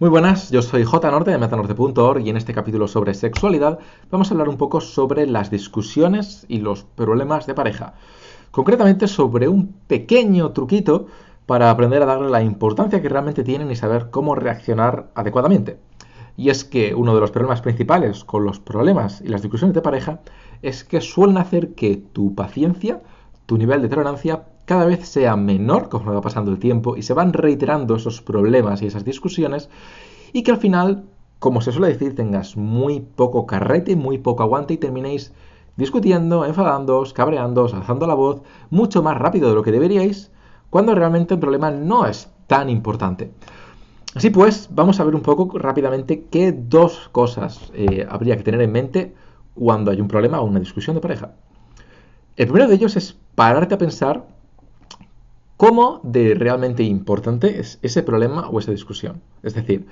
Muy buenas, yo soy J Norte de metanorte.org y en este capítulo sobre sexualidad vamos a hablar un poco sobre las discusiones y los problemas de pareja. Concretamente sobre un pequeño truquito para aprender a darle la importancia que realmente tienen y saber cómo reaccionar adecuadamente. Y es que uno de los problemas principales con los problemas y las discusiones de pareja es que suelen hacer que tu paciencia, tu nivel de tolerancia cada vez sea menor conforme va pasando el tiempo y se van reiterando esos problemas y esas discusiones y que al final, como se suele decir, tengas muy poco carrete, muy poco aguante y terminéis discutiendo, enfadándoos, cabreándoos, alzando la voz mucho más rápido de lo que deberíais cuando realmente el problema no es tan importante. Así pues, vamos a ver un poco rápidamente qué dos cosas eh, habría que tener en mente cuando hay un problema o una discusión de pareja. El primero de ellos es pararte a pensar cómo de realmente importante es ese problema o esa discusión. Es decir,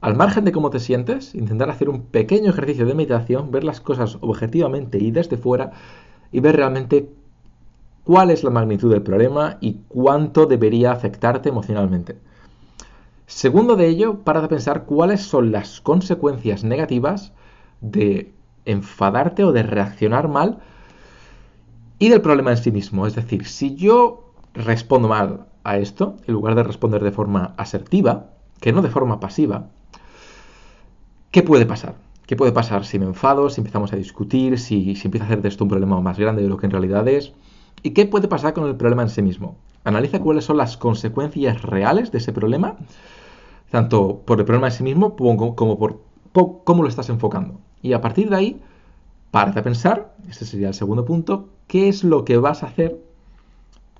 al margen de cómo te sientes, intentar hacer un pequeño ejercicio de meditación, ver las cosas objetivamente y desde fuera y ver realmente cuál es la magnitud del problema y cuánto debería afectarte emocionalmente. Segundo de ello, para de pensar cuáles son las consecuencias negativas de enfadarte o de reaccionar mal y del problema en sí mismo. Es decir, si yo respondo mal a esto, en lugar de responder de forma asertiva, que no de forma pasiva, ¿qué puede pasar? ¿Qué puede pasar si me enfado, si empezamos a discutir, si, si empieza a hacer de esto un problema más grande de lo que en realidad es? ¿Y qué puede pasar con el problema en sí mismo? Analiza cuáles son las consecuencias reales de ese problema, tanto por el problema en sí mismo como por, cómo lo estás enfocando. Y a partir de ahí, párate a pensar, este sería el segundo punto, qué es lo que vas a hacer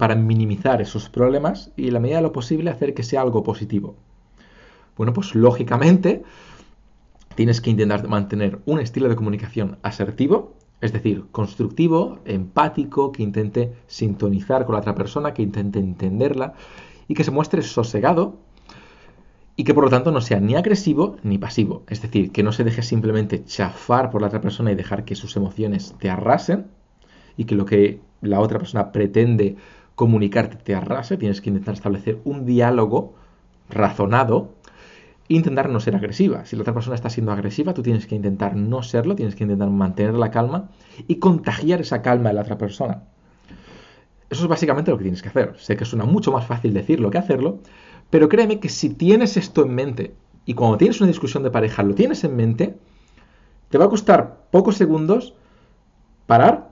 para minimizar esos problemas y en la medida de lo posible hacer que sea algo positivo. Bueno, pues lógicamente tienes que intentar mantener un estilo de comunicación asertivo, es decir, constructivo, empático, que intente sintonizar con la otra persona, que intente entenderla y que se muestre sosegado y que por lo tanto no sea ni agresivo ni pasivo. Es decir, que no se deje simplemente chafar por la otra persona y dejar que sus emociones te arrasen y que lo que la otra persona pretende comunicarte te arrase, tienes que intentar establecer un diálogo razonado, intentar no ser agresiva. Si la otra persona está siendo agresiva, tú tienes que intentar no serlo, tienes que intentar mantener la calma y contagiar esa calma de la otra persona. Eso es básicamente lo que tienes que hacer. Sé que suena mucho más fácil decirlo que hacerlo, pero créeme que si tienes esto en mente y cuando tienes una discusión de pareja lo tienes en mente, te va a costar pocos segundos parar,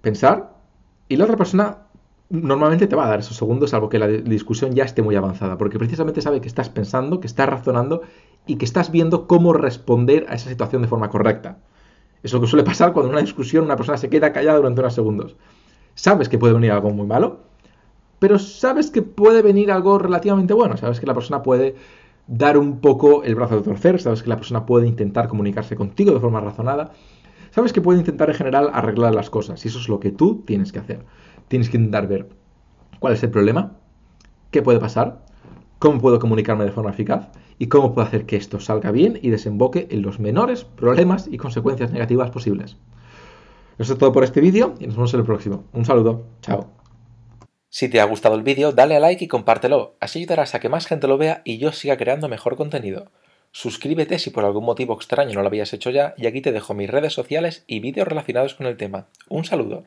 pensar y la otra persona normalmente te va a dar esos segundos, salvo que la discusión ya esté muy avanzada, porque precisamente sabe que estás pensando, que estás razonando y que estás viendo cómo responder a esa situación de forma correcta. Es lo que suele pasar cuando en una discusión una persona se queda callada durante unos segundos. Sabes que puede venir algo muy malo, pero sabes que puede venir algo relativamente bueno. Sabes que la persona puede dar un poco el brazo de torcer, sabes que la persona puede intentar comunicarse contigo de forma razonada, sabes que puede intentar en general arreglar las cosas y eso es lo que tú tienes que hacer tienes que intentar ver cuál es el problema, qué puede pasar, cómo puedo comunicarme de forma eficaz y cómo puedo hacer que esto salga bien y desemboque en los menores problemas y consecuencias negativas posibles. Eso es todo por este vídeo y nos vemos en el próximo. Un saludo, chao. Si te ha gustado el vídeo, dale a like y compártelo. Así ayudarás a que más gente lo vea y yo siga creando mejor contenido. Suscríbete si por algún motivo extraño no lo habías hecho ya y aquí te dejo mis redes sociales y vídeos relacionados con el tema. Un saludo.